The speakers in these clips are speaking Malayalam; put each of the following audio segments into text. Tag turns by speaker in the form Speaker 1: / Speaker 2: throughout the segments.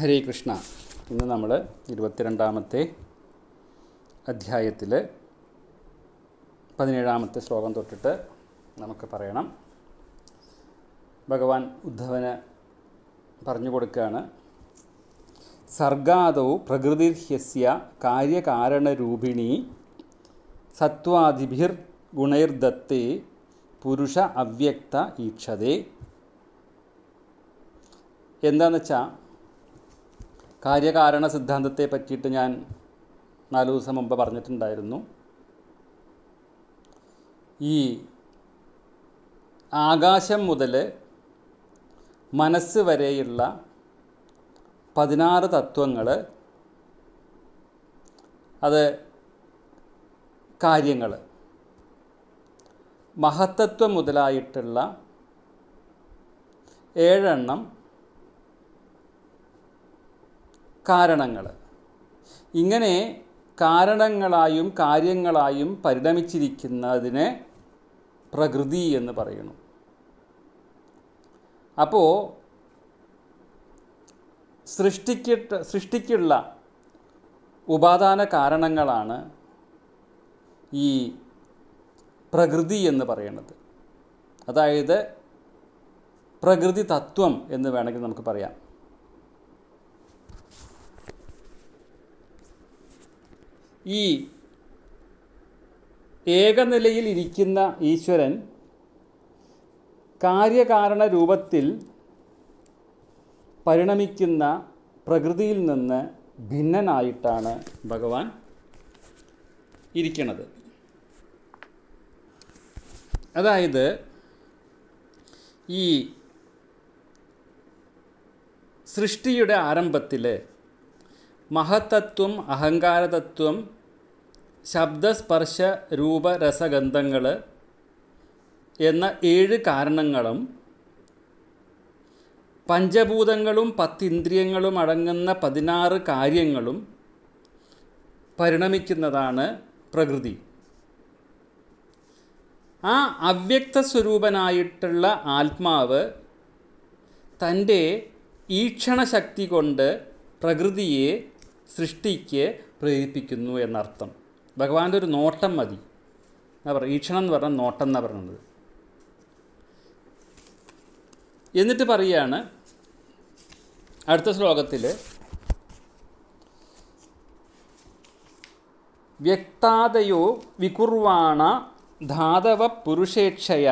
Speaker 1: ഹരേ കൃഷ്ണ ഇന്ന് നമ്മൾ ഇരുപത്തിരണ്ടാമത്തെ അധ്യായത്തിൽ പതിനേഴാമത്തെ ശ്ലോകം തൊട്ടിട്ട് നമുക്ക് പറയണം ഭഗവാൻ ഉദ്ധവന് പറഞ്ഞു കൊടുക്കുകയാണ് സർഗാദൗ ഹ്യസ്യ കാര്യകാരണരൂപിണി സത്വാദിഭിർ ഗുണൈർദത്തേ പുരുഷ അവ്യക്ത ഈക്ഷതേ എന്താണെന്ന് വെച്ചാൽ കാര്യകാരണ സിദ്ധാന്തത്തെ പറ്റിയിട്ട് ഞാൻ നാലു ദിവസം മുമ്പ് പറഞ്ഞിട്ടുണ്ടായിരുന്നു ഈ ആകാശം മുതൽ മനസ്സ് വരെയുള്ള പതിനാറ് തത്വങ്ങൾ അത് കാര്യങ്ങൾ മഹത്തത്വം മുതലായിട്ടുള്ള ഏഴെണ്ണം കാരണങ്ങൾ ഇങ്ങനെ കാരണങ്ങളായും കാര്യങ്ങളായും പരിണമിച്ചിരിക്കുന്നതിനെ പ്രകൃതി എന്ന് പറയുന്നു അപ്പോൾ സൃഷ്ടിക്കിട്ട് സൃഷ്ടിക്കുള്ള ഉപാദാന കാരണങ്ങളാണ് ഈ പ്രകൃതി എന്ന് പറയുന്നത് അതായത് പ്രകൃതി തത്വം എന്ന് വേണമെങ്കിൽ നമുക്ക് പറയാം ഈ ഏകനിലയിൽ ഇരിക്കുന്ന ഈശ്വരൻ കാര്യകാരണ രൂപത്തിൽ പരിണമിക്കുന്ന പ്രകൃതിയിൽ നിന്ന് ഭിന്നനായിട്ടാണ് ഭഗവാൻ ഇരിക്കണത് അതായത് ഈ സൃഷ്ടിയുടെ ആരംഭത്തിൽ മഹത്തത്വം അഹങ്കാരതത്വം ശബ്ദസ്പർശ രൂപരസഗന്ധങ്ങൾ എന്ന ഏഴ് കാരണങ്ങളും പഞ്ചഭൂതങ്ങളും പത്തിന്ദ്രിയങ്ങളും അടങ്ങുന്ന പതിനാറ് കാര്യങ്ങളും പരിണമിക്കുന്നതാണ് പ്രകൃതി ആ അവ്യക്ത സ്വരൂപനായിട്ടുള്ള ആത്മാവ് തൻ്റെ ഈക്ഷണശക്തി കൊണ്ട് പ്രകൃതിയെ സൃഷ്ടിക്ക് പ്രേരിപ്പിക്കുന്നു എന്നർത്ഥം ഭഗവാന്റെ ഒരു നോട്ടം മതി എന്നാ പറയുക ഈക്ഷണം എന്ന് പറഞ്ഞാൽ നോട്ടം എന്നാ പറയുന്നത് എന്നിട്ട് പറയുകയാണ് അടുത്ത ശ്ലോകത്തിൽ വ്യക്താദയോ വികുർവാണ ധാതവ പുരുഷേക്ഷയ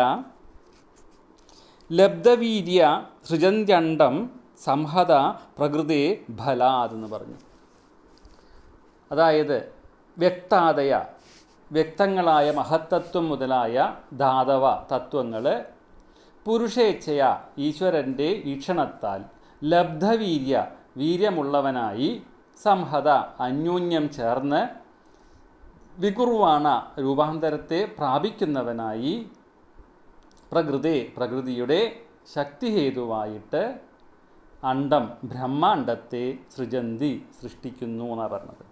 Speaker 1: ലബ്ധവീര്യ സൃജന്യണ്ടം സംഹത പ്രകൃതി ഫലാത് എന്ന് പറഞ്ഞു അതായത് വ്യക്താതയ വ്യക്തങ്ങളായ മഹത്തത്വം മുതലായ ധാതവ തത്വങ്ങൾ പുരുഷേച്ഛയ ഈശ്വരൻ്റെ വീക്ഷണത്താൽ ലബ്ധവീര്യ വീര്യമുള്ളവനായി സംഹത അന്യോന്യം ചേർന്ന് വികുർവാണ രൂപാന്തരത്തെ പ്രാപിക്കുന്നവനായി പ്രകൃതി പ്രകൃതിയുടെ ശക്തിഹേതുവായിട്ട് അണ്ഡം ബ്രഹ്മാണ്ഡത്തെ സൃജന്തി സൃഷ്ടിക്കുന്നു എന്നാണ് പറഞ്ഞത്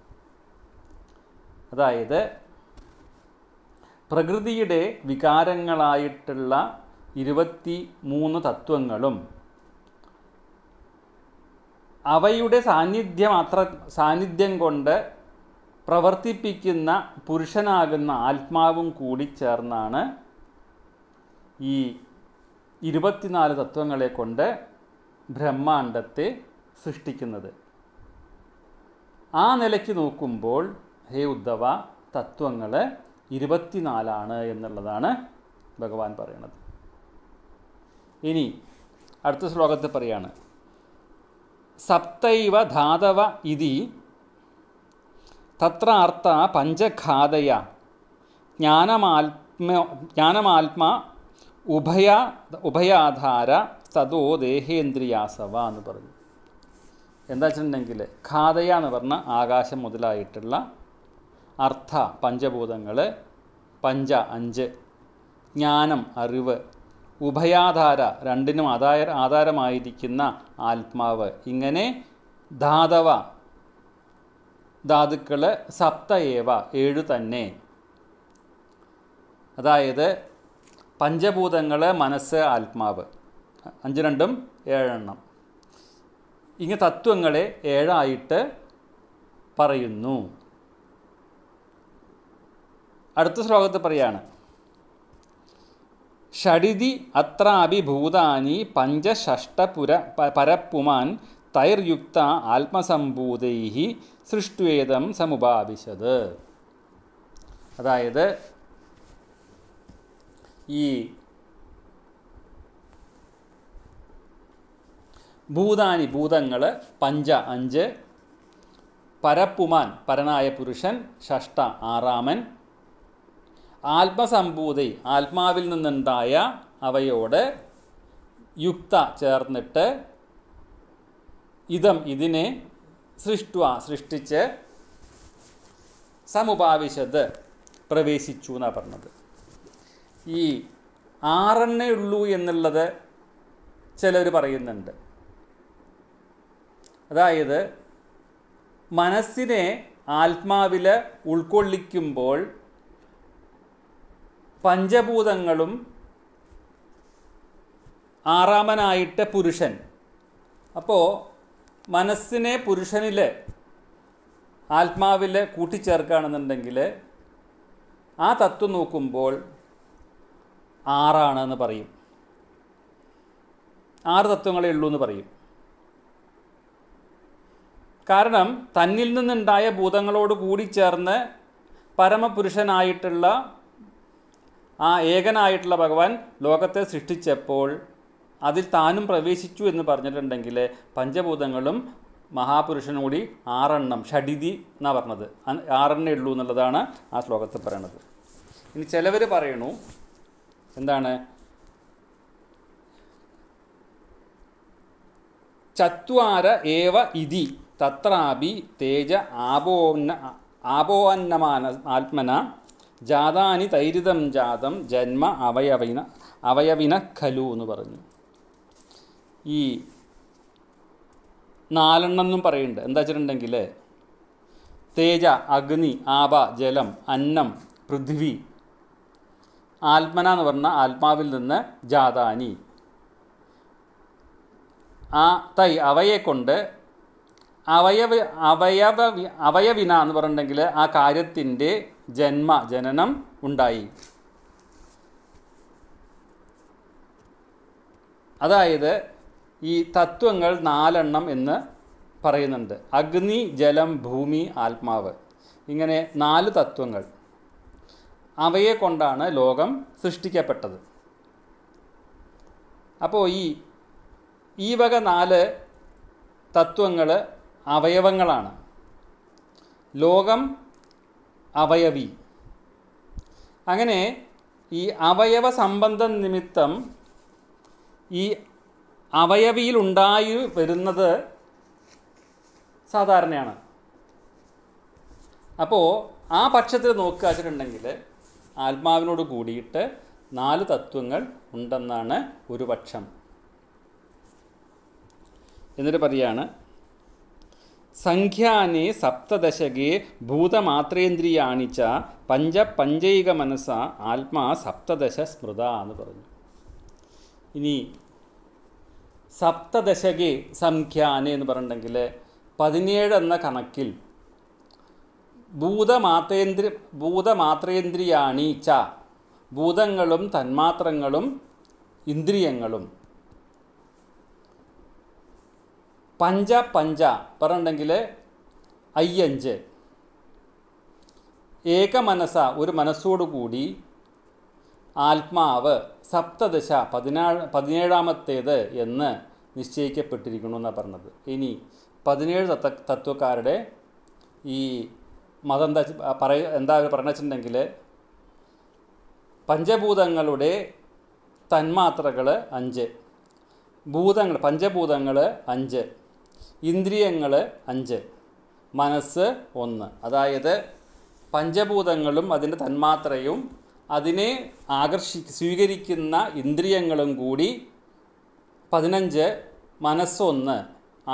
Speaker 1: അതായത് പ്രകൃതിയുടെ വികാരങ്ങളായിട്ടുള്ള ഇരുപത്തി മൂന്ന് തത്വങ്ങളും അവയുടെ സാന്നിധ്യം അത്ര സാന്നിധ്യം കൊണ്ട് പ്രവർത്തിപ്പിക്കുന്ന പുരുഷനാകുന്ന ആത്മാവും കൂടി ചേർന്നാണ് ഈ ഇരുപത്തിനാല് തത്വങ്ങളെ കൊണ്ട് ബ്രഹ്മാണ്ടത്തെ സൃഷ്ടിക്കുന്നത് ആ നിലയ്ക്ക് നോക്കുമ്പോൾ ഹേ ഉദ്ധവ തത്വങ്ങൾ ഇരുപത്തിനാലാണ് എന്നുള്ളതാണ് ഭഗവാൻ പറയണത് ഇനി അടുത്ത ശ്ലോകത്തിൽ പറയാണ് സപ്തൈവ ധാതവ ഇതി തത്രാർത്ഥ പഞ്ചഘാതയ ജ്ഞാനമാത്മ ജ്ഞാനമാത്മാ ഉഭയ ഉഭയാധാര തതോ ദേഹേന്ദ്രിയാസവ എന്ന് പറഞ്ഞു എന്താ വെച്ചിട്ടുണ്ടെങ്കിൽ ഖാതയ എന്ന് പറഞ്ഞ ആകാശം മുതലായിട്ടുള്ള അർത്ഥ പഞ്ചഭൂതങ്ങൾ പഞ്ച അഞ്ച് ജ്ഞാനം അറിവ് ഉഭയാധാര രണ്ടിനും ആധാര ആധാരമായിരിക്കുന്ന ആത്മാവ് ഇങ്ങനെ ധാതവ ധാതുക്കൾ സപ്തയേവ ഏഴു തന്നെ അതായത് പഞ്ചഭൂതങ്ങൾ മനസ്സ് ആത്മാവ് അഞ്ച് രണ്ടും ഏഴെണ്ണം ഇങ്ങനെ തത്വങ്ങളെ ഏഴായിട്ട് പറയുന്നു അടുത്ത ശ്ലോകത്തിൽ പറയാണ് ഷഡിതി അത്രാഭിഭൂതാനി പഞ്ചഷ്ടപുര പരപ്പുമാൻ തൈർയുക്ത ആത്മസംഭൂതൈ സൃഷ്ടുവേദം സമുപാവിശത് അതായത് ഈ ഭൂതാനി ഭൂതങ്ങൾ പഞ്ച അഞ്ച് പരപ്പുമാൻ പരനായ പുരുഷൻ ഷഷ്ട ആറാമൻ ആത്മസംഭൂതി ആത്മാവിൽ നിന്നുണ്ടായ അവയോട് യുക്ത ചേർന്നിട്ട് ഇതം ഇതിനെ സൃഷ്ട സൃഷ്ടിച്ച് സമുപാവിശത് പ്രവേശിച്ചു എന്നാണ് പറഞ്ഞത് ഈ ആറെണ്ണേ ഉള്ളൂ എന്നുള്ളത് ചിലർ പറയുന്നുണ്ട് അതായത് മനസ്സിനെ ആത്മാവിൽ ഉൾക്കൊള്ളിക്കുമ്പോൾ പഞ്ചഭൂതങ്ങളും ആറാമനായിട്ട് പുരുഷൻ അപ്പോൾ മനസ്സിനെ പുരുഷനിൽ ആത്മാവിൽ കൂട്ടിച്ചേർക്കുകയാണെന്നുണ്ടെങ്കിൽ ആ തത്വം നോക്കുമ്പോൾ ആറാണ് എന്ന് പറയും ആറ് തത്വങ്ങളെ ഉള്ളൂ എന്ന് പറയും കാരണം തന്നിൽ നിന്നുണ്ടായ ഭൂതങ്ങളോട് കൂടി ചേർന്ന് പരമപുരുഷനായിട്ടുള്ള ആ ഏകനായിട്ടുള്ള ഭഗവാൻ ലോകത്തെ സൃഷ്ടിച്ചപ്പോൾ അതിൽ താനും പ്രവേശിച്ചു എന്ന് പറഞ്ഞിട്ടുണ്ടെങ്കിൽ പഞ്ചഭൂതങ്ങളും മഹാപുരുഷനും കൂടി ആറെണ്ണം ഷഡിതി എന്നാണ് പറഞ്ഞത് ആറെണ്ണേ ഉള്ളൂ എന്നുള്ളതാണ് ആ ശ്ലോകത്തിൽ പറയണത് ഇനി ചിലവർ പറയണു എന്താണ് ചത്വാര ഏവ ഇതി തത്രാപി തേജ ആപോന്ന ആപോന്നമാന ആത്മന ജാതാനി തൈരിതം ജാതം ജന്മ അവയവിന അവയവിന ഖലു എന്ന് പറഞ്ഞു ഈ നാലെണ്ണെന്നും പറയുന്നുണ്ട് എന്താ വെച്ചിട്ടുണ്ടെങ്കിൽ തേജ അഗ്നി ആപ ജലം അന്നം പൃഥ്വി ആത്മന എന്ന് പറഞ്ഞ ആത്മാവിൽ നിന്ന് ജാതാനി ആ തൈ അവയെ കൊണ്ട് അവയവ അവയവ അവയവിന എന്ന് പറഞ്ഞിട്ടുണ്ടെങ്കിൽ ആ കാര്യത്തിൻ്റെ ജന്മ ജനനം ഉണ്ടായി അതായത് ഈ തത്വങ്ങൾ നാലെണ്ണം എന്ന് പറയുന്നുണ്ട് അഗ്നി ജലം ഭൂമി ആത്മാവ് ഇങ്ങനെ നാല് തത്വങ്ങൾ അവയെ കൊണ്ടാണ് ലോകം സൃഷ്ടിക്കപ്പെട്ടത് അപ്പോൾ ഈ ഈ വക നാല് തത്വങ്ങൾ അവയവങ്ങളാണ് ലോകം അവയവി അങ്ങനെ ഈ അവയവ സംബന്ധ നിമിത്തം ഈ അവയവിയിലുണ്ടായി വരുന്നത് സാധാരണയാണ് അപ്പോൾ ആ പക്ഷത്തിൽ നോക്കുക വെച്ചിട്ടുണ്ടെങ്കിൽ ആത്മാവിനോട് കൂടിയിട്ട് നാല് തത്വങ്ങൾ ഉണ്ടെന്നാണ് ഒരു പക്ഷം എന്നിട്ട് പറയാണ് സംഖ്യാനി സപ്തദശകെ ഭൂതമാത്രേന്ദ്രിയാണി ച പഞ്ചൈക മനസ്സ ആത്മാ സപ്തദശ സ്മൃത എന്ന് പറഞ്ഞു ഇനി സപ്തദശകെ സംഖ്യാനി എന്ന് പറഞ്ഞിട്ടുണ്ടെങ്കിൽ പതിനേഴ് എന്ന കണക്കിൽ ഭൂതമാത്രേന്ദ്രി ഭൂതമാത്രേന്ദ്രിയാണി ച ഭൂതങ്ങളും തന്മാത്രങ്ങളും ഇന്ദ്രിയങ്ങളും പഞ്ച പഞ്ച പറഞ്ഞിട്ടുണ്ടെങ്കിൽ അയ്യഞ്ച് ഏകമനസ ഒരു മനസ്സോടുകൂടി ആത്മാവ് സപ്തദശ പതിനാഴ് പതിനേഴാമത്തേത് എന്ന് നിശ്ചയിക്കപ്പെട്ടിരിക്കുന്നു എന്നാണ് പറഞ്ഞത് ഇനി പതിനേഴ് തത്വ തത്വക്കാരുടെ ഈ മതം എന്താ പറയ എന്താ പറഞ്ഞിട്ടുണ്ടെങ്കിൽ പഞ്ചഭൂതങ്ങളുടെ തന്മാത്രകൾ അഞ്ച് ഭൂതങ്ങൾ പഞ്ചഭൂതങ്ങൾ അഞ്ച് ഇന്ദ്രിയങ്ങൾ അഞ്ച് മനസ്സ് ഒന്ന് അതായത് പഞ്ചഭൂതങ്ങളും അതിൻ്റെ തന്മാത്രയും അതിനെ ആകർഷി സ്വീകരിക്കുന്ന ഇന്ദ്രിയങ്ങളും കൂടി പതിനഞ്ച് മനസ്സൊന്ന്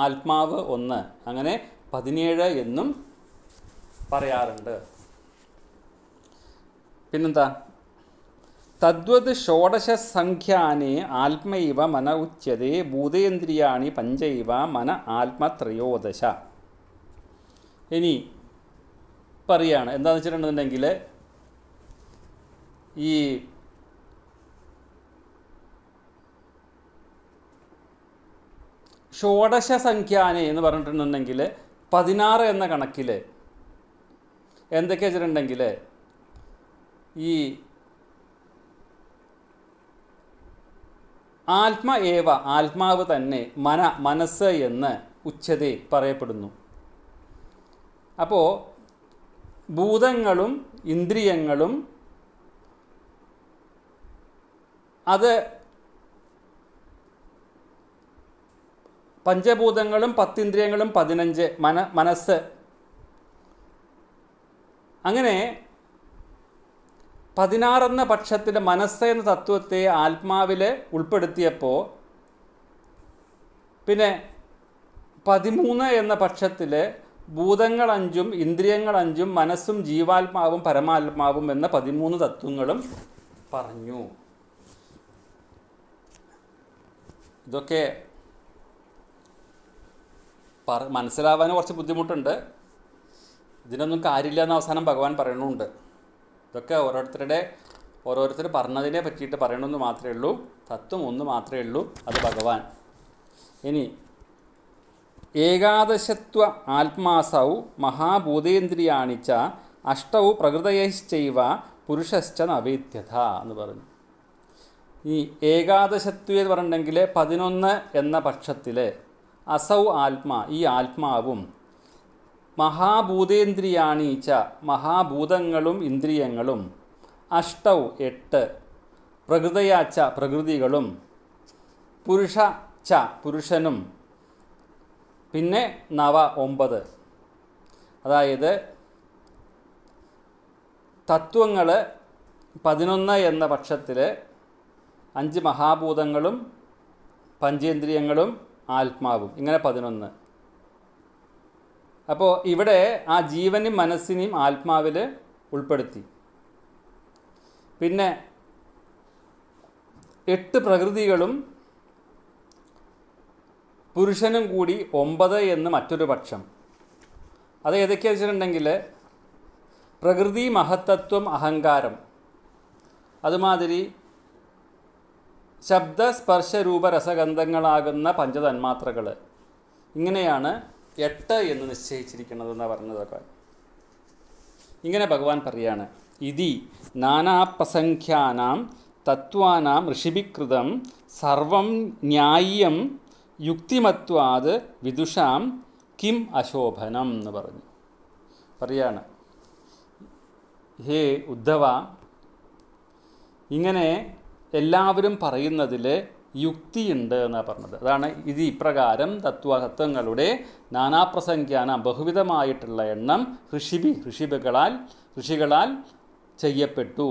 Speaker 1: ആത്മാവ് ഒന്ന് അങ്ങനെ പതിനേഴ് എന്നും പറയാറുണ്ട് പിന്നെന്താ തദ്വത് ഷോഡശസംഖ്യാനെ ആത്മൈവ മന ഉച്ചതെ ഭൂതേന്ദ്രിയാണി പഞ്ചൈവ മന ആത്മത്രയോദശ ഇനി പറയാണ് എന്താന്ന് വെച്ചിട്ടുണ്ടെന്നുണ്ടെങ്കിൽ ഈ ഷോഡശ സംഖ്യാനെ എന്ന് പറഞ്ഞിട്ടുണ്ടെങ്കിൽ പതിനാറ് എന്ന കണക്കിൽ എന്തൊക്കെ വെച്ചിട്ടുണ്ടെങ്കിൽ ഈ ആത്മ ഏവ ആത്മാവ് തന്നെ മന മനസ്സ് എന്ന് ഉച്ചതി പറയപ്പെടുന്നു അപ്പോൾ ഭൂതങ്ങളും ഇന്ദ്രിയങ്ങളും അത് പഞ്ചഭൂതങ്ങളും പത്തിന്ദ്രിയങ്ങളും പതിനഞ്ച് മന മനസ്സ് അങ്ങനെ പതിനാറെന്ന പക്ഷത്തിൻ്റെ മനസ്സ് എന്ന തത്വത്തെ ആത്മാവിൽ ഉൾപ്പെടുത്തിയപ്പോൾ പിന്നെ പതിമൂന്ന് എന്ന പക്ഷത്തിൽ ഭൂതങ്ങൾ അഞ്ചും ഇന്ദ്രിയങ്ങൾ അഞ്ചും മനസ്സും ജീവാത്മാവും പരമാത്മാവും എന്ന പതിമൂന്ന് തത്വങ്ങളും പറഞ്ഞു ഇതൊക്കെ മനസ്സിലാവാൻ കുറച്ച് ബുദ്ധിമുട്ടുണ്ട് ഇതിനൊന്നും കാര്യമില്ല എന്ന് അവസാനം ഭഗവാൻ പറയണുണ്ട് ഇതൊക്കെ ഓരോരുത്തരുടെ ഓരോരുത്തർ പറഞ്ഞതിനെ പറ്റിയിട്ട് പറയണമെന്ന് മാത്രമേ ഉള്ളൂ തത്വം ഒന്ന് മാത്രമേ ഉള്ളൂ അത് ഭഗവാൻ ഇനി ഏകാദശത്വ ആത്മാസൗ മഹാഭൂതേന്ദ്രിയാണിച്ച അഷ്ടൗ പ്രകൃതയശ്ചൈവ പുരുഷശ്ച നവേദ്യത എന്ന് പറഞ്ഞു ഈ ഏകാദശത്വ എന്ന് പറഞ്ഞിട്ടുണ്ടെങ്കിൽ പതിനൊന്ന് എന്ന പക്ഷത്തിൽ അസൗ ആത്മാ ഈ ആത്മാവും മഹാഭൂതേന്ദ്രിയാണീച്ച മഹാഭൂതങ്ങളും ഇന്ദ്രിയങ്ങളും അഷ്ടൗ എട്ട് പ്രകൃതയാച്ച പ്രകൃതികളും പുരുഷ ച പുരുഷനും പിന്നെ നവ ഒമ്പത് അതായത് തത്വങ്ങൾ പതിനൊന്ന് എന്ന പക്ഷത്തിൽ അഞ്ച് മഹാഭൂതങ്ങളും പഞ്ചേന്ദ്രിയങ്ങളും ആത്മാവും ഇങ്ങനെ പതിനൊന്ന് അപ്പോൾ ഇവിടെ ആ ജീവനും മനസ്സിനെയും ആത്മാവിൽ ഉൾപ്പെടുത്തി പിന്നെ എട്ട് പ്രകൃതികളും പുരുഷനും കൂടി ഒമ്പത് എന്ന് മറ്റൊരു പക്ഷം അത് ഏതൊക്കെ വെച്ചിട്ടുണ്ടെങ്കിൽ പ്രകൃതി മഹത്തത്വം അഹങ്കാരം അതുമാതിരി ശബ്ദ സ്പർശ രൂപരസഗന്ധങ്ങളാകുന്ന പഞ്ചതന്മാത്രകൾ ഇങ്ങനെയാണ് എട്ട് എന്ന് നിശ്ചയിച്ചിരിക്കുന്നതെന്നാണ് പറഞ്ഞതൊക്കെ ഇങ്ങനെ ഭഗവാൻ പറയാണ് ഇതി നാനാപ്രസംഖ്യാനാം തത്വാനാം ഋഷിഭികൃതം സർവം ന്യായം യുക്തിമത്വാത് വിദുഷാം കിം അശോഭനം എന്ന് പറഞ്ഞു പറയാണ് ഹേ ഉദ്ധവ ഇങ്ങനെ എല്ലാവരും പറയുന്നതിൽ യുക്തിയുണ്ട് എന്നാണ് പറഞ്ഞത് അതാണ് ഇത് ഇപ്രകാരം തത്വതത്വങ്ങളുടെ നാനാപ്രസംഖ്യാന ബഹുവിധമായിട്ടുള്ള എണ്ണം ഋഷിബി ഋഷിബുകളാൽ ഋഷികളാൽ ചെയ്യപ്പെട്ടു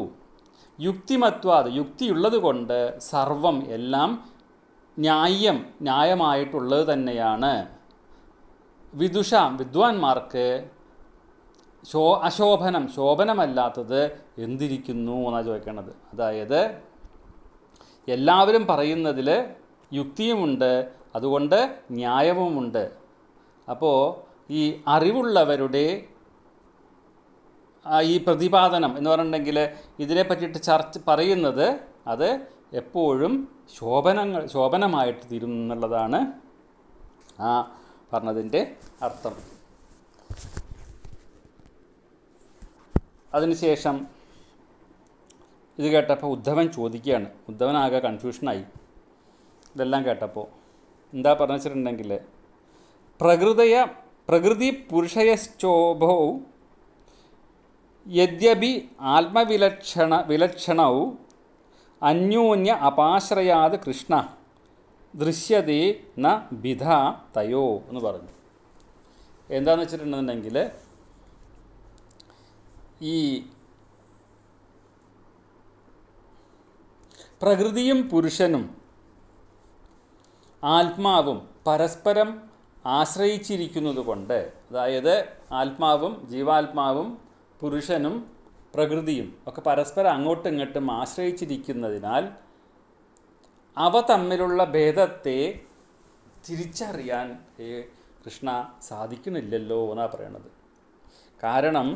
Speaker 1: യുക്തിമത്വാത് യുക്തിയുള്ളതുകൊണ്ട് സർവം എല്ലാം ന്യായം ന്യായമായിട്ടുള്ളത് തന്നെയാണ് വിദുഷ വിദ്വാൻമാർക്ക് ശോ അശോഭനം ശോഭനമല്ലാത്തത് എന്തിരിക്കുന്നു എന്നാണ് ചോദിക്കേണ്ടത് അതായത് എല്ലാവരും പറയുന്നതിൽ യുക്തിയുമുണ്ട് അതുകൊണ്ട് ന്യായവുമുണ്ട് അപ്പോൾ ഈ അറിവുള്ളവരുടെ ഈ പ്രതിപാദനം എന്ന് പറഞ്ഞിട്ടുണ്ടെങ്കിൽ ഇതിനെ പറ്റിയിട്ട് ചർച്ച പറയുന്നത് അത് എപ്പോഴും ശോഭനങ്ങൾ ശോഭനമായിട്ട് തീരും എന്നുള്ളതാണ് ആ പറഞ്ഞതിൻ്റെ അർത്ഥം അതിനുശേഷം ഇത് കേട്ടപ്പോൾ ഉദ്ധവൻ ചോദിക്കുകയാണ് ഉദ്ധവൻ ആകെ കൺഫ്യൂഷനായി ഇതെല്ലാം കേട്ടപ്പോൾ എന്താ പറഞ്ഞിട്ടുണ്ടെങ്കിൽ പ്രകൃതയ പ്രകൃതി പുരുഷയശ്ചോഭോ യദ്യപി ആത്മവിലക്ഷണ വിലക്ഷണവും അന്യോന്യ അപാശ്രയാത് കൃഷ്ണ ദൃശ്യതേ ന വിധ തയോ എന്ന് പറഞ്ഞു എന്താണെന്ന് വെച്ചിട്ടുണ്ടെന്നുണ്ടെങ്കിൽ ഈ പ്രകൃതിയും പുരുഷനും ആത്മാവും പരസ്പരം ആശ്രയിച്ചിരിക്കുന്നത് കൊണ്ട് അതായത് ആത്മാവും ജീവാത്മാവും പുരുഷനും പ്രകൃതിയും ഒക്കെ പരസ്പരം അങ്ങോട്ടും ഇങ്ങോട്ടും ആശ്രയിച്ചിരിക്കുന്നതിനാൽ അവ തമ്മിലുള്ള ഭേദത്തെ തിരിച്ചറിയാൻ കൃഷ്ണ സാധിക്കുന്നില്ലല്ലോ എന്നാണ് പറയണത് കാരണം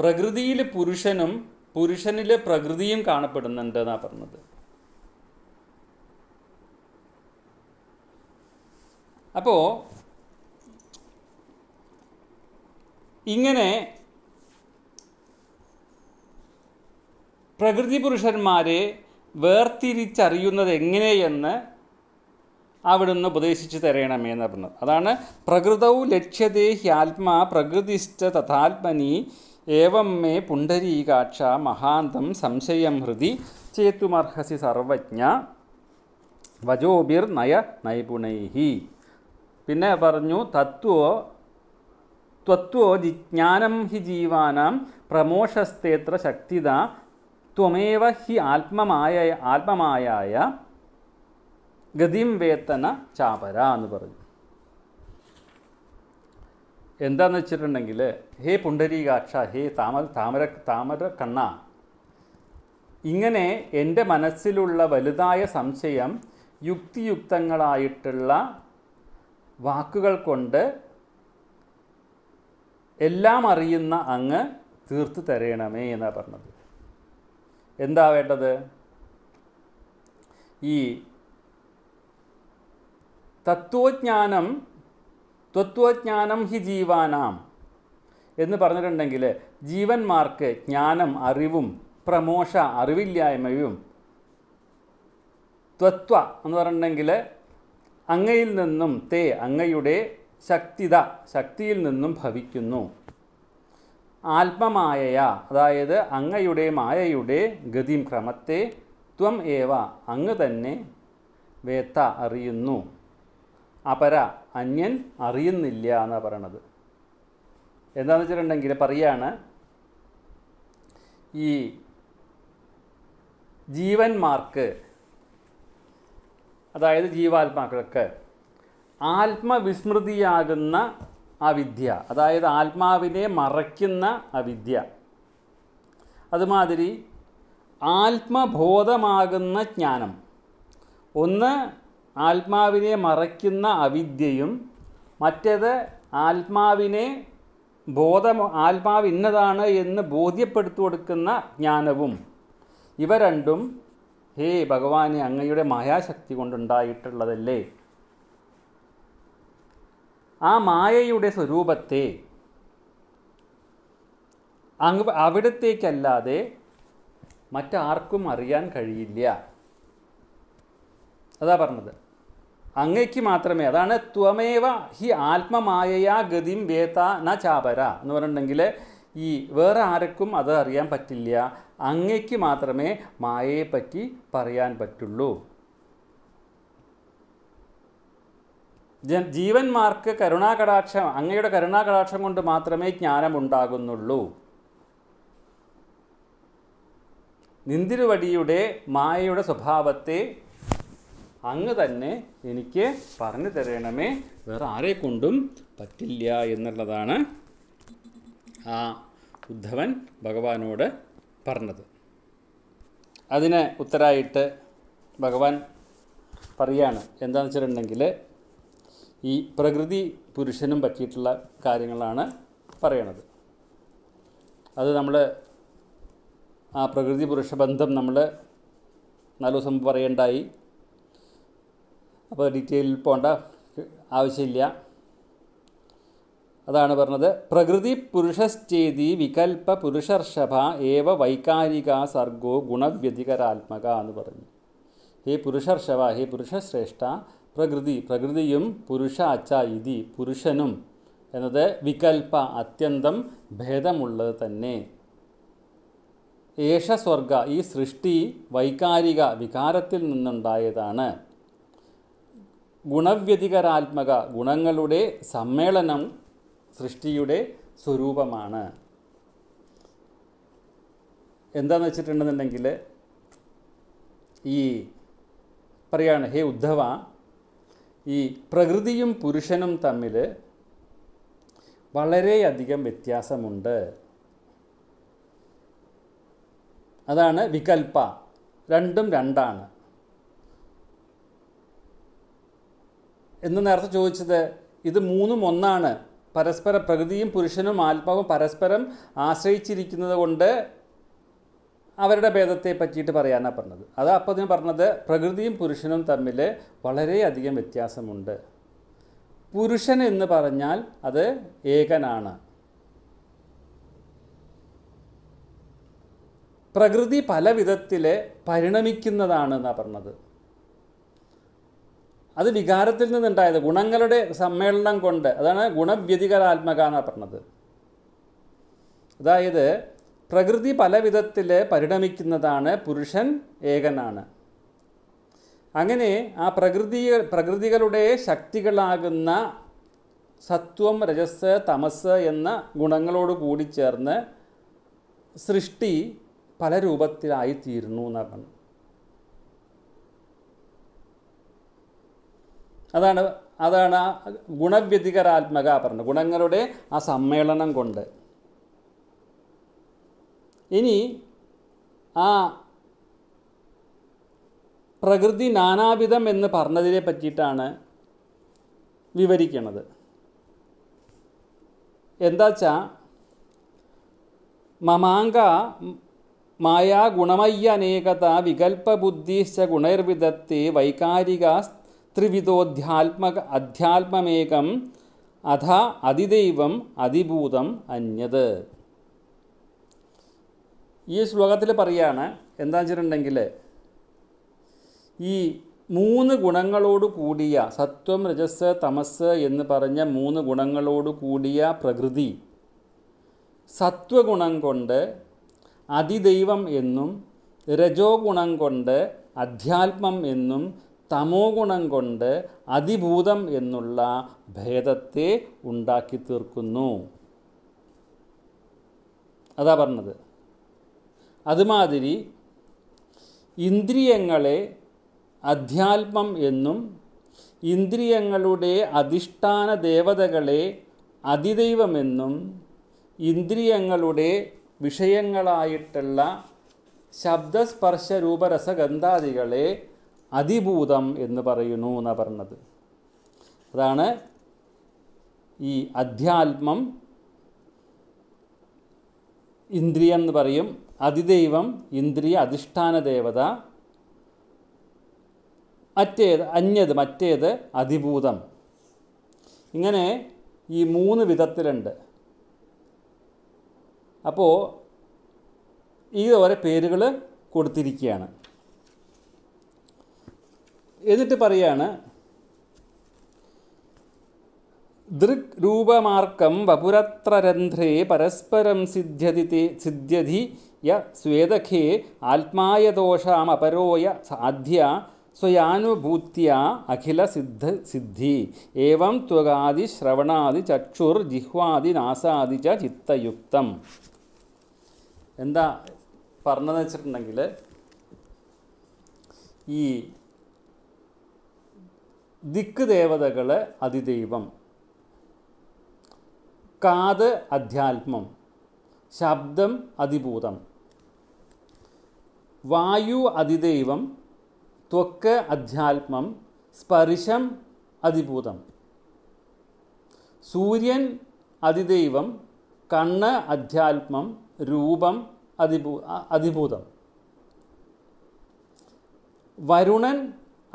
Speaker 1: പ്രകൃതിയിൽ പുരുഷനും പുരുഷനിൽ പ്രകൃതിയും കാണപ്പെടുന്നുണ്ട് എന്നാണ് പറഞ്ഞത് അപ്പോ ഇങ്ങനെ പ്രകൃതി പുരുഷന്മാരെ വേർതിരിച്ചറിയുന്നത് എങ്ങനെയെന്ന് അവിടുന്ന് ഉപദേശിച്ച് തരയണമേ എന്ന് പറഞ്ഞത് അതാണ് പ്രകൃതവും ലക്ഷ്യതേ ഹ്യാത്മാ പ്രകൃതിസ്ഥ തഥാത്മനി ഏവം മേ പുണ്ടരീകാക്ഷ മഹാന്തം സംശയം ഹൃദി ചേത്തുമർഹസി സർവജ്ഞ വജോബിർ നയ നൈപുണൈഹി പിന്നെ പറഞ്ഞു തത്വോ ത്വത്വോ ജിജ്ഞാനം ഹി ജീവാനാം പ്രമോഷസ്തേത്ര ശക്തിത ത്വമേവ ഹി ആത്മമായ ആത്മമായ ഗതിം വേത്തന ചാപര എന്ന് പറഞ്ഞു എന്താന്ന് വെച്ചിട്ടുണ്ടെങ്കിൽ ഹേ പുണ്ടരീകാക്ഷ ഹേ താമ താമര താമര കണ്ണ ഇങ്ങനെ എൻ്റെ മനസ്സിലുള്ള വലുതായ സംശയം യുക്തിയുക്തങ്ങളായിട്ടുള്ള വാക്കുകൾ കൊണ്ട് എല്ലാം അറിയുന്ന അങ്ങ് തീർത്തു തരയണമേ എന്നാണ് പറഞ്ഞത് എന്താ വേണ്ടത് ഈ തത്വജ്ഞാനം തത്വജ്ഞാനം ഹി ജീവാനാം എന്ന് പറഞ്ഞിട്ടുണ്ടെങ്കിൽ ജീവന്മാർക്ക് ജ്ഞാനം അറിവും പ്രമോഷ അറിവില്ലായ്മയും തത്വ എന്ന് പറഞ്ഞിട്ടുണ്ടെങ്കിൽ അങ്ങയിൽ നിന്നും തേ അങ്ങയുടെ ശക്തിത ശക്തിയിൽ നിന്നും ഭവിക്കുന്നു ആത്മമായയ അതായത് അങ്ങയുടെ മായയുടെ ഗതിം ക്രമത്തെ ത്വം ഏവ അങ്ങ് തന്നെ വേത്ത അറിയുന്നു അപര അന്യൻ അറിയുന്നില്ല എന്നാണ് പറയണത് എന്താണെന്ന് വെച്ചിട്ടുണ്ടെങ്കിൽ പറയാണ് ഈ ജീവന്മാർക്ക് അതായത് ജീവാത്മാക്കൾക്ക് ആത്മവിസ്മൃതിയാകുന്ന ആ വിദ്യ അതായത് ആത്മാവിനെ മറയ്ക്കുന്ന അവിദ്യ അതുമാതിരി ആത്മബോധമാകുന്ന ജ്ഞാനം ഒന്ന് ആത്മാവിനെ മറയ്ക്കുന്ന അവിദ്യയും മറ്റേത് ആത്മാവിനെ ബോധം ആത്മാവ് ഇന്നതാണ് എന്ന് ബോധ്യപ്പെടുത്തു കൊടുക്കുന്ന ജ്ഞാനവും ഇവ രണ്ടും ഹേ ഭഗവാനെ അങ്ങയുടെ മായാശക്തി കൊണ്ടുണ്ടായിട്ടുള്ളതല്ലേ ആ മായയുടെ സ്വരൂപത്തെ അങ് അവിടത്തേക്കല്ലാതെ മറ്റാർക്കും അറിയാൻ കഴിയില്ല അതാ പറഞ്ഞത് അങ്ങയ്ക്ക് മാത്രമേ അതാണ് ത്വമേവ ഹി ആത്മമായയാ ഗതിം വേത്ത ന ചാപര എന്ന് പറഞ്ഞിട്ടുണ്ടെങ്കിൽ ഈ വേറെ ആർക്കും അത് അറിയാൻ പറ്റില്ല അങ്ങയ്ക്ക് മാത്രമേ മായയെപ്പറ്റി പറയാൻ പറ്റുള്ളൂ ജീവന്മാർക്ക് കരുണാകടാക്ഷം അങ്ങയുടെ കരുണാകടാക്ഷം കൊണ്ട് മാത്രമേ ജ്ഞാനമുണ്ടാകുന്നുള്ളൂ നിന്തിരുവടിയുടെ മായയുടെ സ്വഭാവത്തെ അങ്ങ് തന്നെ എനിക്ക് പറഞ്ഞു തരണമേ വേറെ ആരെ കൊണ്ടും പറ്റില്ല എന്നുള്ളതാണ് ആ ഉദ്ധവൻ ഭഗവാനോട് പറഞ്ഞത് അതിന് ഉത്തരായിട്ട് ഭഗവാൻ പറയാണ് എന്താണെന്ന് വെച്ചിട്ടുണ്ടെങ്കിൽ ഈ പ്രകൃതി പുരുഷനും പറ്റിയിട്ടുള്ള കാര്യങ്ങളാണ് പറയണത് അത് നമ്മൾ ആ പ്രകൃതി പുരുഷ ബന്ധം നമ്മൾ നാല് ദിവസം പറയേണ്ടായി അപ്പോൾ ഡീറ്റെയിൽ പോകേണ്ട ആവശ്യമില്ല അതാണ് പറഞ്ഞത് പ്രകൃതി പുരുഷശ്ചേതി വികൽപ്പ പുരുഷർഷഭ ഏവ വൈകാരിക സർഗോ ഗുണവ്യതികരാത്മക എന്ന് പറഞ്ഞു ഹേ പുരുഷർഷഭ ഹേ പുരുഷശ്രേഷ്ഠ പ്രകൃതി പ്രകൃതിയും പുരുഷ അച്ച ഇതി പുരുഷനും എന്നത് വികൽപ്പ അത്യന്തം ഭേദമുള്ളത് തന്നെ ഏഷ ഈ സൃഷ്ടി വൈകാരിക വികാരത്തിൽ നിന്നുണ്ടായതാണ് ഗുണവ്യതികരാത്മക ഗുണങ്ങളുടെ സമ്മേളനം സൃഷ്ടിയുടെ സ്വരൂപമാണ് എന്താണെന്ന് വെച്ചിട്ടുണ്ടെന്നുണ്ടെങ്കിൽ ഈ പറയാണ് ഹേ ഉദ്ധവ ഈ പ്രകൃതിയും പുരുഷനും തമ്മിൽ വളരെയധികം വ്യത്യാസമുണ്ട് അതാണ് വികൽപ്പ രണ്ടും രണ്ടാണ് എന്ന് നേരത്തെ ചോദിച്ചത് ഇത് മൂന്നും ഒന്നാണ് പരസ്പര പ്രകൃതിയും പുരുഷനും ആത്മാവും പരസ്പരം ആശ്രയിച്ചിരിക്കുന്നത് കൊണ്ട് അവരുടെ ഭേദത്തെ പറ്റിയിട്ട് പറയാനാണ് പറഞ്ഞത് അത് അപ്പോൾ ഞാൻ പറഞ്ഞത് പ്രകൃതിയും പുരുഷനും തമ്മിൽ വളരെയധികം വ്യത്യാസമുണ്ട് പുരുഷൻ എന്ന് പറഞ്ഞാൽ അത് ഏകനാണ് പ്രകൃതി പല വിധത്തിൽ പരിണമിക്കുന്നതാണ് എന്നാണ് പറഞ്ഞത് അത് വികാരത്തിൽ നിന്നുണ്ടായത് ഗുണങ്ങളുടെ സമ്മേളനം കൊണ്ട് അതാണ് ഗുണവ്യതികരാത്മക എന്നാണ് പറഞ്ഞത് അതായത് പ്രകൃതി പല വിധത്തിൽ പരിണമിക്കുന്നതാണ് പുരുഷൻ ഏകനാണ് അങ്ങനെ ആ പ്രകൃതി പ്രകൃതികളുടെ ശക്തികളാകുന്ന സത്വം രജസ് തമസ് എന്ന ഗുണങ്ങളോട് കൂടി ചേർന്ന് സൃഷ്ടി പല രൂപത്തിലായിത്തീരുന്നു എന്നാണ് അതാണ് അതാണ് ആ ഗുണവ്യതികരാത്മക പറഞ്ഞത് ഗുണങ്ങളുടെ ആ സമ്മേളനം കൊണ്ട് ഇനി ആ പ്രകൃതി നാനാവിധം എന്ന് പറഞ്ഞതിനെ പറ്റിയിട്ടാണ് വിവരിക്കുന്നത് എന്താ വെച്ചാൽ മമാങ്ക മായാ ഗുണമയ്യനേകത വികൽപ്പബുദ്ധിശ്ച ഗുണൈർവിധത്തെ വൈകാരിക ത്രിവിധോധ്യാത്മക അധ്യാത്മമേകം അഥ അതിദൈവം അതിഭൂതം അന്യത് ഈ ശ്ലോകത്തിൽ പറയാണ് എന്താണെന്ന് വെച്ചിട്ടുണ്ടെങ്കിൽ ഈ മൂന്ന് ഗുണങ്ങളോട് കൂടിയ സത്വം രജസ് തമസ് എന്ന് പറഞ്ഞ മൂന്ന് ഗുണങ്ങളോട് കൂടിയ പ്രകൃതി സത്വഗുണം കൊണ്ട് അതിദൈവം എന്നും രജോ ഗുണം കൊണ്ട് അധ്യാത്മം എന്നും തമോ ഗുണം കൊണ്ട് അതിഭൂതം എന്നുള്ള ഭേദത്തെ ഉണ്ടാക്കി തീർക്കുന്നു അതാ പറഞ്ഞത് അതുമാതിരി ഇന്ദ്രിയങ്ങളെ അധ്യാത്മം എന്നും ഇന്ദ്രിയങ്ങളുടെ അധിഷ്ഠാന ദേവതകളെ അതിദൈവമെന്നും ഇന്ദ്രിയങ്ങളുടെ വിഷയങ്ങളായിട്ടുള്ള ശബ്ദസ്പർശ രൂപരസഗന്ധാദികളെ അതിഭൂതം എന്ന് പറയുന്നു എന്നാണ് പറഞ്ഞത് അതാണ് ഈ അധ്യാത്മം ഇന്ദ്രിയം എന്ന് പറയും അതിദൈവം ഇന്ദ്രിയ അധിഷ്ഠാന ദേവത മറ്റേത് അന്യത് മറ്റേത് അതിഭൂതം ഇങ്ങനെ ഈ മൂന്ന് വിധത്തിലുണ്ട് അപ്പോൾ ഈ ഓരോ പേരുകൾ കൊടുത്തിരിക്കുകയാണ് എന്നിട്ട് പറയാണ് ദൃക് രൂപമാർക്കം വപുരത്രരന്ധ്രേ പരസ്പരം സിദ്ധ്യതി സിദ്ധ്യതി യ സ്വേദഖേ ആത്മായദോഷാമപരോയ സാധ്യ സ്വയാനുഭൂത്യ അഖില സിദ്ധ സിദ്ധി ഏവം ത്വകാദി ശ്രവണാദി ചക്ഷുർ ജിഹ്വാദി നാസാദി ച ചിത്തയുക്തം എന്താ പറഞ്ഞതെന്ന് വെച്ചിട്ടുണ്ടെങ്കിൽ ഈ ദിക്ക് ദേവതകൾ അതിദൈവം കാത് അധ്യാത്മം ശബ്ദം അതിഭൂതം വായു അതിദൈവം ത്വക്ക് അധ്യാത്മം സ്പർശം അതിഭൂതം സൂര്യൻ അതിദൈവം കണ്ണ് അധ്യാത്മം രൂപം അതിഭൂ അതിഭൂതം വരുണൻ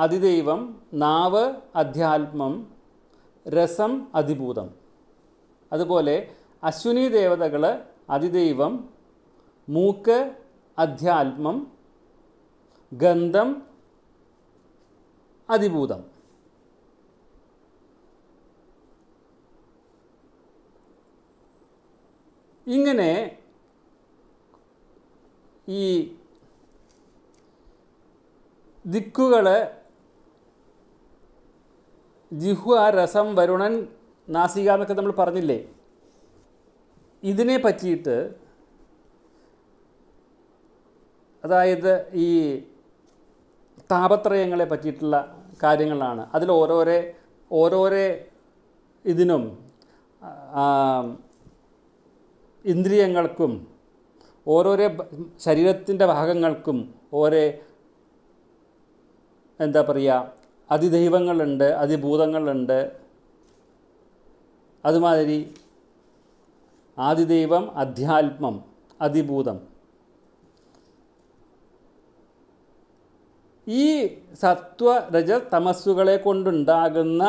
Speaker 1: അതിദൈവം നാവ് അധ്യാത്മം രസം അതിഭൂതം അതുപോലെ അശ്വിനി ദേവതകൾ അതിദൈവം മൂക്ക് അധ്യാത്മം ഗന്ധം അതിഭൂതം ഇങ്ങനെ ഈ ദിക്കുകൾ ജിഹ്വ രസം വരുണൻ നാസിക എന്നൊക്കെ നമ്മൾ പറഞ്ഞില്ലേ ഇതിനെ പറ്റിയിട്ട് അതായത് ഈ താപത്രയങ്ങളെ പറ്റിയിട്ടുള്ള കാര്യങ്ങളാണ് അതിൽ ഓരോരേ ഓരോരേ ഇതിനും ഇന്ദ്രിയങ്ങൾക്കും ഓരോരേ ശരീരത്തിൻ്റെ ഭാഗങ്ങൾക്കും ഓരോ എന്താ പറയുക അതിദൈവങ്ങളുണ്ട് അതിഭൂതങ്ങളുണ്ട് അതുമാതിരി ആദിദൈവം അധ്യാത്മം അതിഭൂതം ഈ സത്വരജ തമസ്സുകളെ കൊണ്ടുണ്ടാകുന്ന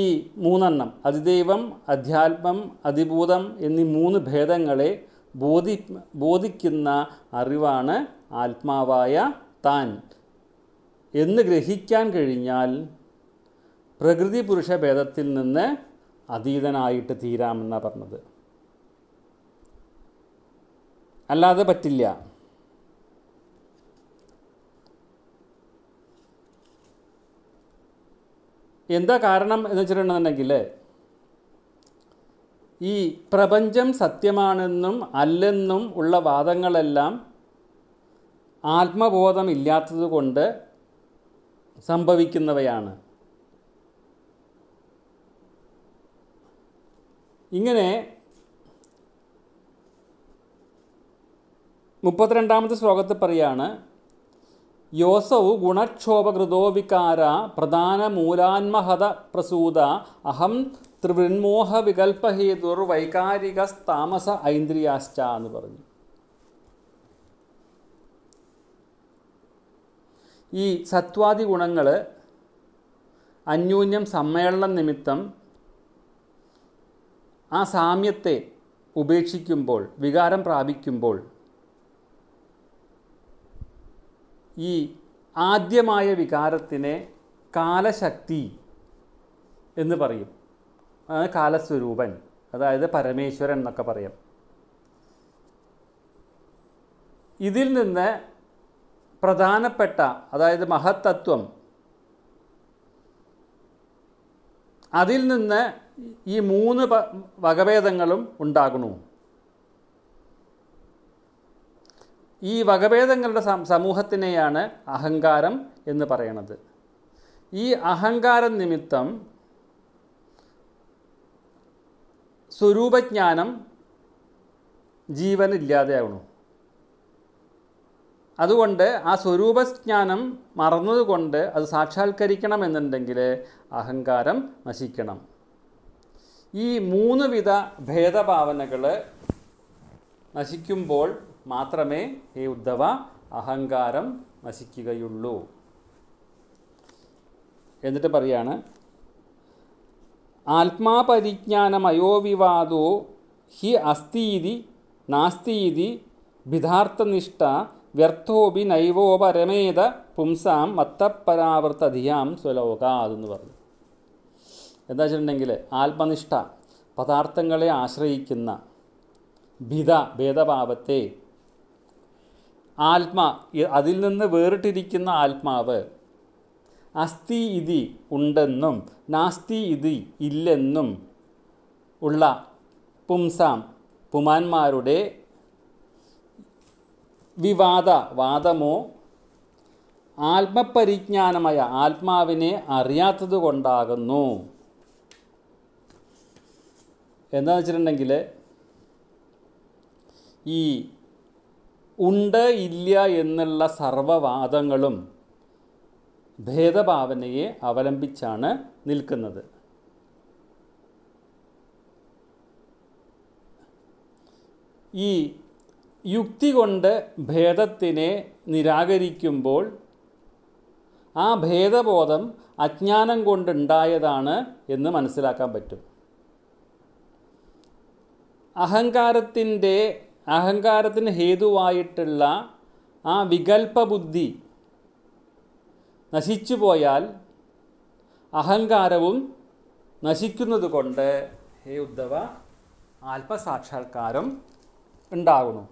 Speaker 1: ഈ മൂന്നെണ്ണം അതിദൈവം അധ്യാത്മം അതിഭൂതം എന്നീ മൂന്ന് ഭേദങ്ങളെ ബോധി ബോധിക്കുന്ന അറിവാണ് ആത്മാവായ താൻ എന്ന് ഗ്രഹിക്കാൻ കഴിഞ്ഞാൽ പ്രകൃതി പുരുഷ ഭേദത്തിൽ നിന്ന് അതീതനായിട്ട് തീരാമെന്നാണ് പറഞ്ഞത് അല്ലാതെ പറ്റില്ല എന്താ കാരണം എന്ന് വെച്ചിട്ടുണ്ടെന്നുണ്ടെങ്കിൽ ഈ പ്രപഞ്ചം സത്യമാണെന്നും അല്ലെന്നും ഉള്ള വാദങ്ങളെല്ലാം ആത്മബോധമില്ലാത്തത് കൊണ്ട് സംഭവിക്കുന്നവയാണ് ഇങ്ങനെ മുപ്പത്തിരണ്ടാമത്തെ ശ്ലോകത്തിൽ പറയാണ് യോസൗ ഗുണക്ഷോഭകൃതോ വികാര പ്രധാന മൂലാന്മഹത പ്രസൂത അഹം ത്രിവൃന്മോഹ വികൽപ്പഹേതുർ വൈകാരികസ്താമസ ഐന്ദ്രിയാശ്ച എന്ന് പറഞ്ഞു ഈ സത്വാദി ഗുണങ്ങൾ അന്യൂന്യം സമ്മേളനം നിമിത്തം ആ സാമ്യത്തെ ഉപേക്ഷിക്കുമ്പോൾ വികാരം പ്രാപിക്കുമ്പോൾ ഈ ആദ്യമായ വികാരത്തിനെ കാലശക്തി എന്ന് പറയും കാലസ്വരൂപൻ അതായത് പരമേശ്വരൻ എന്നൊക്കെ പറയാം ഇതിൽ നിന്ന് പ്രധാനപ്പെട്ട അതായത് മഹത്തത്വം അതിൽ നിന്ന് ഈ മൂന്ന് വകഭേദങ്ങളും ഉണ്ടാകണു ഈ വകഭേദങ്ങളുടെ സമൂഹത്തിനെയാണ് അഹങ്കാരം എന്ന് പറയണത് ഈ അഹങ്കാരം നിമിത്തം സ്വരൂപജ്ഞാനം ജീവൻ അതുകൊണ്ട് ആ സ്വരൂപജ്ഞാനം മറന്നതുകൊണ്ട് അത് സാക്ഷാത്കരിക്കണം എന്നുണ്ടെങ്കിൽ അഹങ്കാരം നശിക്കണം ഈ മൂന്ന് വിധ ഭേദഭാവനകൾ നശിക്കുമ്പോൾ മാത്രമേ ഈ ഉദ്ധവ അഹങ്കാരം നശിക്കുകയുള്ളൂ എന്നിട്ട് പറയാണ് ആത്മാപരിജ്ഞാനമയോവിവാദോ ഹി അസ്ഥീതി നാസ്തീതി വിധാർത്ഥനിഷ്ഠ വ്യർത്ഥോപി നൈവോപരമേത പുംസാം മത്തപരാവർത്തതിയാം സ്വലോക അതെന്ന് പറഞ്ഞു എന്താ വെച്ചിട്ടുണ്ടെങ്കിൽ ആത്മനിഷ്ഠ പദാർത്ഥങ്ങളെ ആശ്രയിക്കുന്ന ഭിത ഭേദഭാവത്തെ ആത്മ അതിൽ നിന്ന് വേറിട്ടിരിക്കുന്ന ആത്മാവ് അസ്ഥി ഇതി ഉണ്ടെന്നും നാസ്തി ഇതി ഇല്ലെന്നും ഉള്ള പുംസാം പുമാന്മാരുടെ വിവാദ വാദമോ ആത്മപരിജ്ഞാനമായ ആത്മാവിനെ അറിയാത്തത് കൊണ്ടാകുന്നു എന്താണെന്ന് വെച്ചിട്ടുണ്ടെങ്കിൽ ഈ ഉണ്ട് ഇല്ല എന്നുള്ള സർവവാദങ്ങളും ഭേദഭാവനയെ അവലംബിച്ചാണ് നിൽക്കുന്നത് ഈ യുക്തി കൊണ്ട് ഭേദത്തിനെ നിരാകരിക്കുമ്പോൾ ആ ഭേദബോധം അജ്ഞാനം കൊണ്ടുണ്ടായതാണ് എന്ന് മനസ്സിലാക്കാൻ പറ്റും അഹങ്കാരത്തിൻ്റെ അഹങ്കാരത്തിന് ഹേതുവായിട്ടുള്ള ആ വികൽപ്പബുദ്ധി നശിച്ചു പോയാൽ അഹങ്കാരവും നശിക്കുന്നത് കൊണ്ട് ഹേ ഉദ്ധവ ആത്മസാക്ഷാത്കാരം ഉണ്ടാകുന്നു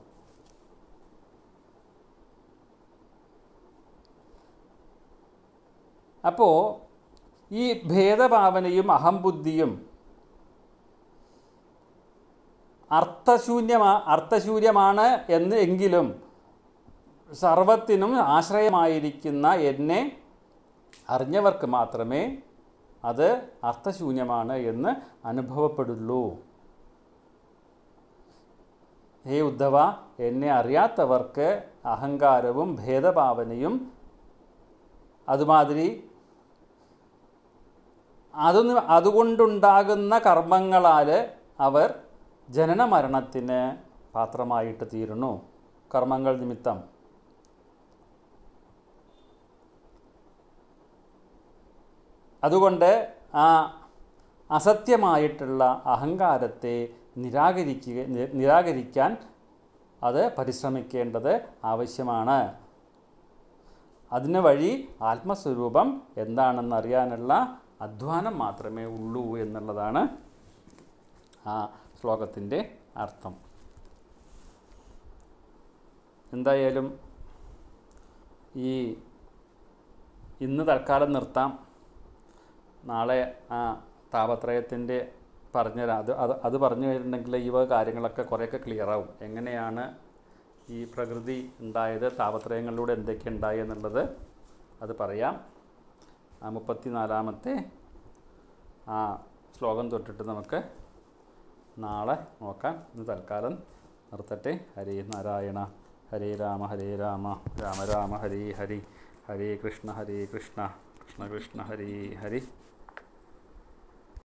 Speaker 1: അപ്പോൾ ഈ ഭേദഭാവനയും അഹംബുദ്ധിയും അർത്ഥശൂന്യമാ അർത്ഥശൂന്യമാണ് എന്ന് എങ്കിലും സർവത്തിനും ആശ്രയമായിരിക്കുന്ന എന്നെ അറിഞ്ഞവർക്ക് മാത്രമേ അത് അർത്ഥശൂന്യമാണ് എന്ന് അനുഭവപ്പെടുള്ളൂ ഹേ ഉദ്ധവ എന്നെ അറിയാത്തവർക്ക് അഹങ്കാരവും ഭേദഭാവനയും അതുമാതിരി അതൊന്ന് അതുകൊണ്ടുണ്ടാകുന്ന കർമ്മങ്ങളാൽ അവർ ജനന മരണത്തിന് പാത്രമായിട്ട് തീരുന്നു കർമ്മങ്ങൾ നിമിത്തം അതുകൊണ്ട് ആ അസത്യമായിട്ടുള്ള അഹങ്കാരത്തെ നിരാകരിക്കുക നിരാകരിക്കാൻ അത് പരിശ്രമിക്കേണ്ടത് ആവശ്യമാണ് അതിനു വഴി ആത്മസ്വരൂപം എന്താണെന്നറിയാനുള്ള അധ്വാനം മാത്രമേ ഉള്ളൂ എന്നുള്ളതാണ് ആ ശ്ലോകത്തിൻ്റെ അർത്ഥം എന്തായാലും ഈ ഇന്ന് തൽക്കാലം നിർത്താം നാളെ ആ താപത്രയത്തിൻ്റെ പറഞ്ഞുതരാം അത് അത് അത് പറഞ്ഞു കഴിഞ്ഞിട്ടുണ്ടെങ്കിൽ ഈ വക കാര്യങ്ങളൊക്കെ കുറേയൊക്കെ ക്ലിയറാവും എങ്ങനെയാണ് ഈ പ്രകൃതി ഉണ്ടായത് താപത്രയങ്ങളിലൂടെ എന്തൊക്കെ ഉണ്ടായി എന്നുള്ളത് അത് പറയാം ആ മുപ്പത്തിനാലാമത്തെ ആ ശ്ലോകം തൊട്ടിട്ട് നമുക്ക് നാളെ നോക്കാം ഇന്ന് തൽക്കാലം നിർത്തട്ടെ ഹരേ നാരായണ ഹരേ രാമ ഹരേ രാമ രാമ രാമ ഹരി ഹരി ഹരേ കൃഷ്ണ ഹരേ കൃഷ്ണ കൃഷ്ണ കൃഷ്ണ ഹരി ഹരി